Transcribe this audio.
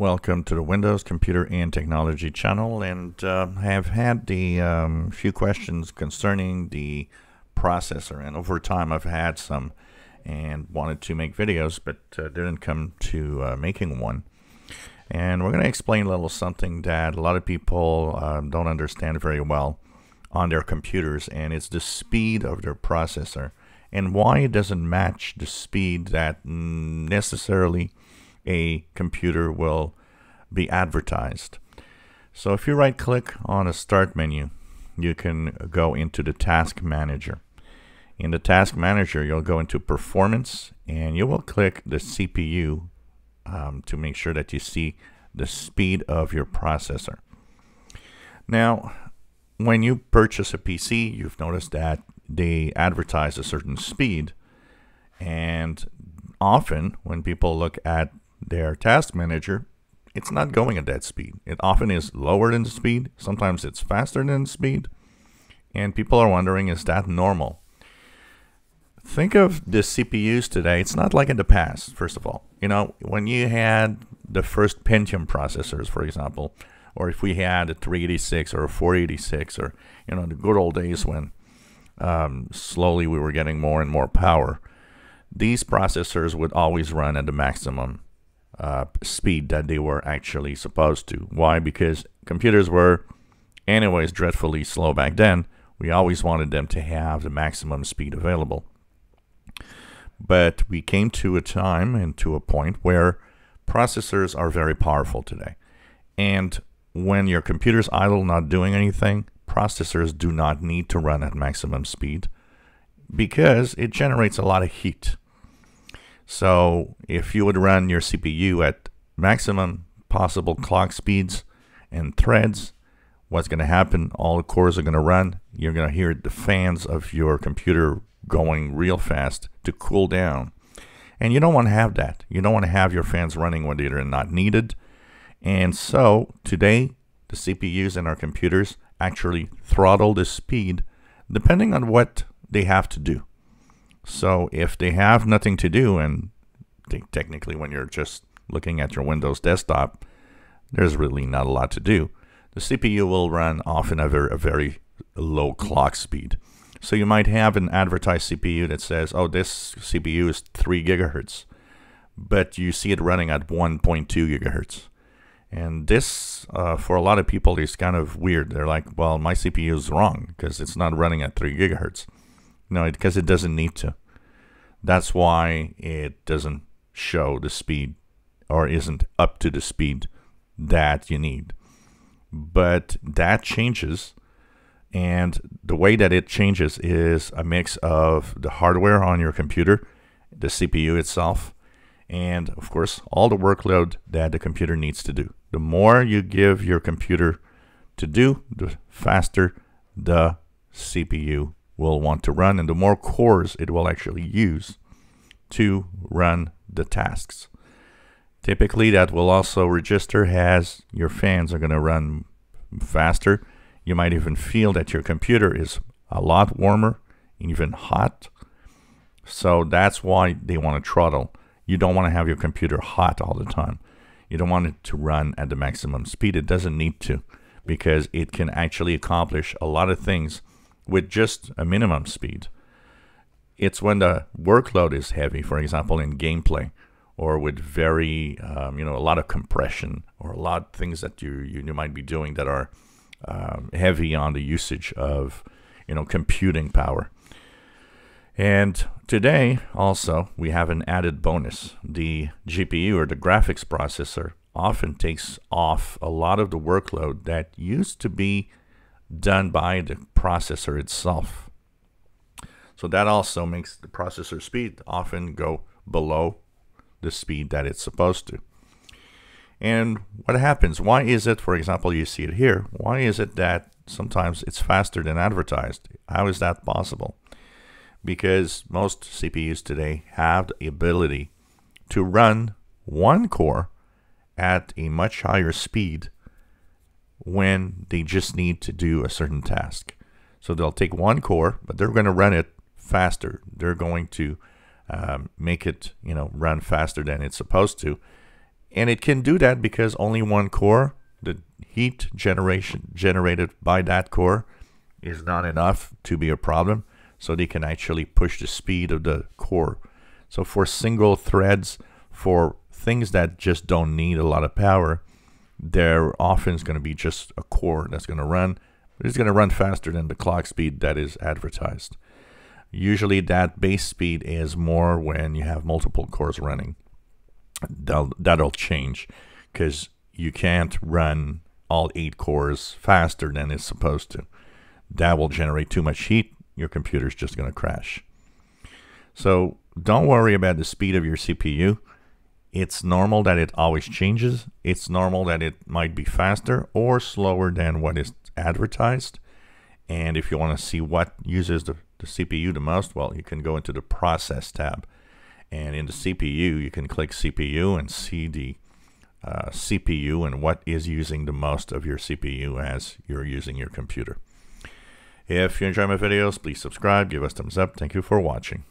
Welcome to the Windows Computer and Technology channel and uh, have had the um, few questions concerning the processor and over time I've had some and wanted to make videos but uh, didn't come to uh, making one and we're going to explain a little something that a lot of people um, don't understand very well on their computers and it's the speed of their processor and why it doesn't match the speed that mm, necessarily a computer will be advertised. So if you right click on a start menu, you can go into the task manager. In the task manager, you'll go into performance and you will click the CPU um, to make sure that you see the speed of your processor. Now, when you purchase a PC, you've noticed that they advertise a certain speed. And often when people look at their task manager, it's not going at that speed. It often is lower than speed, sometimes it's faster than speed, and people are wondering is that normal? Think of the CPUs today, it's not like in the past, first of all. You know, when you had the first Pentium processors, for example, or if we had a 386 or a 486 or, you know, the good old days when um, slowly we were getting more and more power, these processors would always run at the maximum uh, speed that they were actually supposed to. Why? Because computers were, anyways, dreadfully slow back then. We always wanted them to have the maximum speed available. But we came to a time and to a point where processors are very powerful today. And when your computer's idle, not doing anything, processors do not need to run at maximum speed because it generates a lot of heat. So if you would run your CPU at maximum possible clock speeds and threads, what's going to happen, all the cores are going to run. You're going to hear the fans of your computer going real fast to cool down. And you don't want to have that. You don't want to have your fans running when they're not needed. And so today, the CPUs in our computers actually throttle the speed depending on what they have to do. So if they have nothing to do, and technically when you're just looking at your Windows desktop, there's really not a lot to do. The CPU will run often at a very low clock speed. So you might have an advertised CPU that says, oh, this CPU is 3 gigahertz, but you see it running at 1.2 gigahertz. And this, uh, for a lot of people, is kind of weird. They're like, well, my CPU is wrong because it's not running at 3 gigahertz. No, because it, it doesn't need to. That's why it doesn't show the speed or isn't up to the speed that you need. But that changes. And the way that it changes is a mix of the hardware on your computer, the CPU itself, and of course, all the workload that the computer needs to do. The more you give your computer to do, the faster the CPU will want to run and the more cores it will actually use to run the tasks. Typically that will also register as your fans are going to run faster. You might even feel that your computer is a lot warmer, even hot. So that's why they want to throttle. You don't want to have your computer hot all the time. You don't want it to run at the maximum speed. It doesn't need to because it can actually accomplish a lot of things with just a minimum speed. It's when the workload is heavy, for example, in gameplay or with very, um, you know, a lot of compression or a lot of things that you, you, you might be doing that are um, heavy on the usage of, you know, computing power. And today also we have an added bonus. The GPU or the graphics processor often takes off a lot of the workload that used to be done by the processor itself. So that also makes the processor speed often go below the speed that it's supposed to. And what happens? Why is it, for example, you see it here, why is it that sometimes it's faster than advertised? How is that possible? Because most CPUs today have the ability to run one core at a much higher speed when they just need to do a certain task. So they'll take one core, but they're going to run it faster. They're going to um, make it, you know, run faster than it's supposed to. And it can do that because only one core, the heat generation generated by that core is not enough to be a problem. So they can actually push the speed of the core. So for single threads, for things that just don't need a lot of power, their offense going to be just a core that's going to run. it's going to run faster than the clock speed that is advertised. Usually, that base speed is more when you have multiple cores running. That'll, that'll change because you can't run all eight cores faster than it's supposed to. That will generate too much heat. Your computer's just going to crash. So don't worry about the speed of your CPU. It's normal that it always changes. It's normal that it might be faster or slower than what is advertised. And if you want to see what uses the, the CPU the most, well, you can go into the process tab. And in the CPU, you can click CPU and see the uh, CPU and what is using the most of your CPU as you're using your computer. If you enjoy my videos, please subscribe, give us thumbs up. Thank you for watching.